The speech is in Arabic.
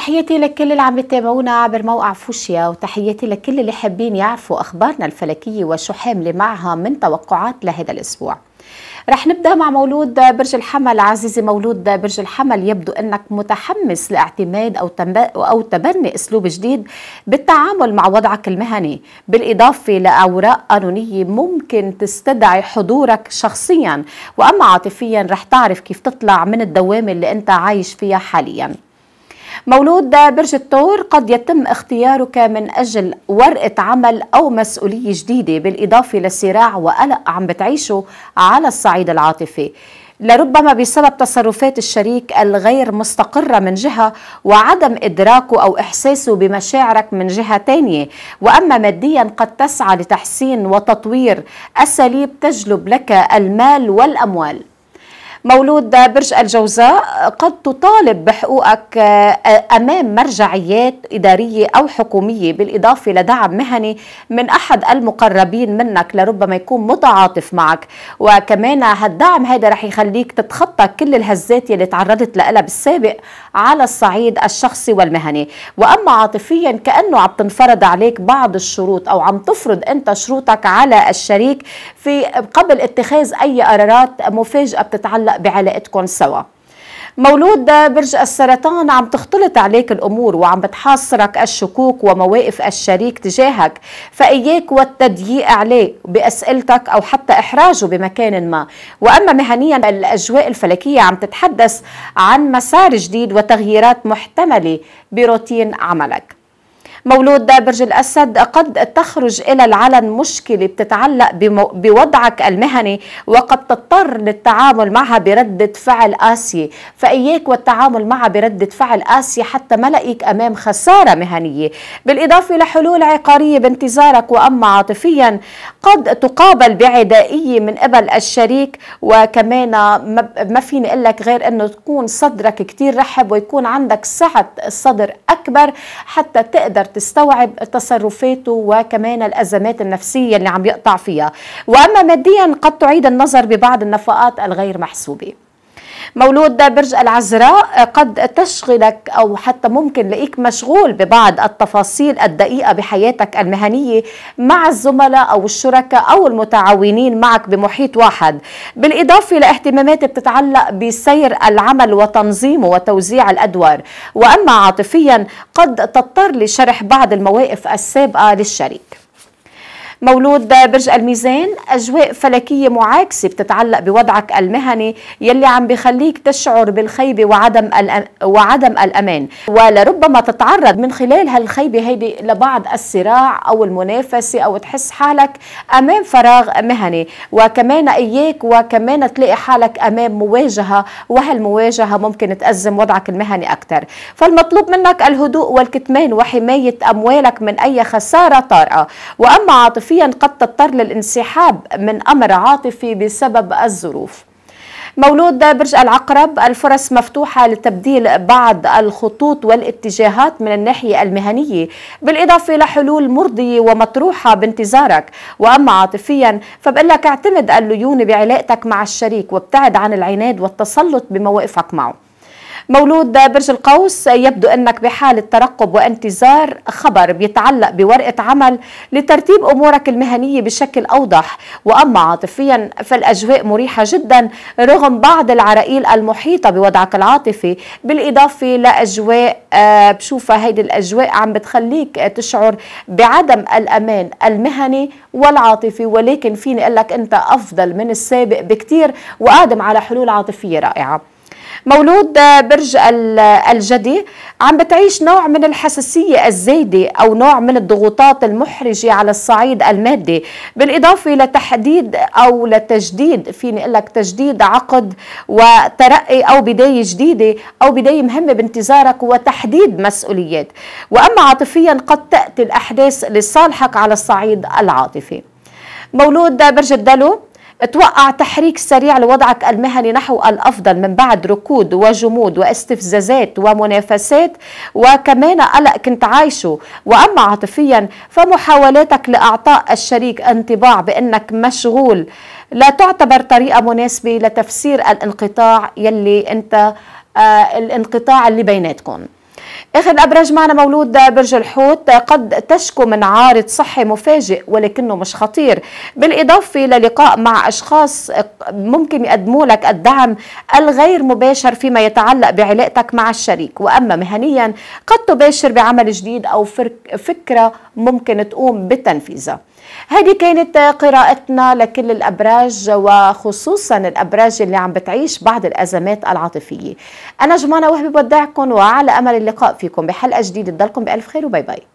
تحياتي لكل اللي عم يتابعونا عبر موقع فوشيا وتحياتي لكل اللي حابين يعرفوا أخبارنا الفلكية وشو حاملة معها من توقعات لهذا الأسبوع رح نبدا مع مولود برج الحمل عزيزي مولود برج الحمل يبدو انك متحمس لاعتماد او او تبني اسلوب جديد بالتعامل مع وضعك المهني بالاضافه لاوراق قانونيه ممكن تستدعي حضورك شخصيا واما عاطفيا رح تعرف كيف تطلع من الدوامه اللي انت عايش فيها حاليا مولود برج الثور قد يتم اختيارك من أجل ورقة عمل أو مسؤولية جديدة بالإضافة للصراع وقلق عم بتعيشه على الصعيد العاطفي لربما بسبب تصرفات الشريك الغير مستقرة من جهة وعدم إدراكه أو إحساسه بمشاعرك من جهة تانية وأما ماديا قد تسعى لتحسين وتطوير أساليب تجلب لك المال والأموال مولود برج الجوزاء قد تطالب بحقوقك آه، أمام مرجعيات إدارية أو حكومية بالإضافة لدعم مهني من أحد المقربين منك لربما يكون متعاطف معك وكمان هالدعم هذا رح يخليك تتخطى كل الهزات اللي تعرضت لها بالسابق على الصعيد الشخصي والمهني وأما عاطفيا كأنه عم تنفرض عليك بعض الشروط أو عم تفرض أنت شروطك على الشريك في قبل اتخاذ أي قرارات مفاجئة بتتعلق هلا بعلاقتكم سوا مولود برج السرطان عم تختلط عليك الامور وعم بتحاصرك الشكوك ومواقف الشريك تجاهك فاياك والتضييق عليه باسئلتك او حتى احراجه بمكان ما واما مهنيا الاجواء الفلكيه عم تتحدث عن مسار جديد وتغييرات محتمله بروتين عملك مولود برج الأسد قد تخرج إلى العلن مشكلة بتتعلق بوضعك المهني وقد تضطر للتعامل معها بردة فعل قاسية فإياك والتعامل معها بردة فعل قاسية حتى ما أمام خسارة مهنية بالإضافة لحلول عقارية بانتظارك وأما عاطفيا قد تقابل بعدائية من قبل الشريك وكمان ما فيني أقول لك غير أنه تكون صدرك كتير رحب ويكون عندك سعة الصدر أكبر حتى تقدر تستوعب تصرفاته وكمان الأزمات النفسية اللي عم يقطع فيها وأما ماديا قد تعيد النظر ببعض النفقات الغير محسوبة مولود برج العذراء قد تشغلك أو حتى ممكن لقيك مشغول ببعض التفاصيل الدقيقة بحياتك المهنية مع الزملاء أو الشركاء أو المتعاونين معك بمحيط واحد بالإضافة لاهتمامات بتتعلق بسير العمل وتنظيمه وتوزيع الأدوار وأما عاطفيا قد تضطر لشرح بعض المواقف السابقة للشريك مولود برج الميزان أجواء فلكية معاكسة بتتعلق بوضعك المهني يلي عم بخليك تشعر بالخيبة وعدم وعدم الأمان ولربما تتعرض من خلال هالخيبة هيدي لبعض الصراع أو المنافسة أو تحس حالك أمام فراغ مهني وكمان إياك وكمان تلاقي حالك أمام مواجهة وهالمواجهة ممكن تأزم وضعك المهني أكثر فالمطلوب منك الهدوء والكتمان وحماية أموالك من أي خسارة طارئة وأما عاطفة عاطفيا قد تضطر للانسحاب من أمر عاطفي بسبب الظروف مولود برج العقرب الفرص مفتوحة لتبديل بعض الخطوط والاتجاهات من الناحية المهنية بالإضافة لحلول مرضية ومطروحة بانتظارك وأما عاطفيا فبقول لك اعتمد الليونة بعلاقتك مع الشريك وابتعد عن العناد والتسلط بمواقفك معه مولود برج القوس يبدو أنك بحالة ترقب وانتظار خبر بيتعلق بورقة عمل لترتيب أمورك المهنية بشكل أوضح وأما عاطفيا فالأجواء مريحة جدا رغم بعض العرائيل المحيطة بوضعك العاطفي بالإضافة لأجواء آه، بشوفها هيدي الأجواء عم بتخليك تشعر بعدم الأمان المهني والعاطفي ولكن فيني أقول لك أنت أفضل من السابق بكتير وقادم على حلول عاطفية رائعة مولود برج الجدي عم بتعيش نوع من الحساسية الزايدة أو نوع من الضغوطات المحرجة على الصعيد المادي بالإضافة لتحديد أو لتجديد فيني أقول لك تجديد عقد وترقي أو بداية جديدة أو بداية مهمة بانتظارك وتحديد مسؤوليات وأما عاطفيا قد تأتي الأحداث لصالحك على الصعيد العاطفي مولود برج الدلو توقع تحريك سريع لوضعك المهني نحو الأفضل من بعد ركود وجمود واستفزازات ومنافسات وكمان قلق كنت عايشه وأما عاطفيا فمحاولاتك لإعطاء الشريك انطباع بأنك مشغول لا تعتبر طريقة مناسبة لتفسير الانقطاع يلي أنت آه الانقطاع اللي بيناتكم اخر ابرج معنا مولود برج الحوت قد تشكو من عارض صحي مفاجئ ولكنه مش خطير بالاضافه للقاء مع اشخاص ممكن يقدموا لك الدعم الغير مباشر فيما يتعلق بعلاقتك مع الشريك واما مهنيا قد تباشر بعمل جديد او فكره ممكن تقوم بتنفيذها هذه كانت قراءتنا لكل الأبراج وخصوصا الأبراج اللي عم بتعيش بعض الأزمات العاطفية أنا جمانة وهبي بودعكم وعلى أمل اللقاء فيكم بحلقة جديدة تضلكم بألف خير وباي باي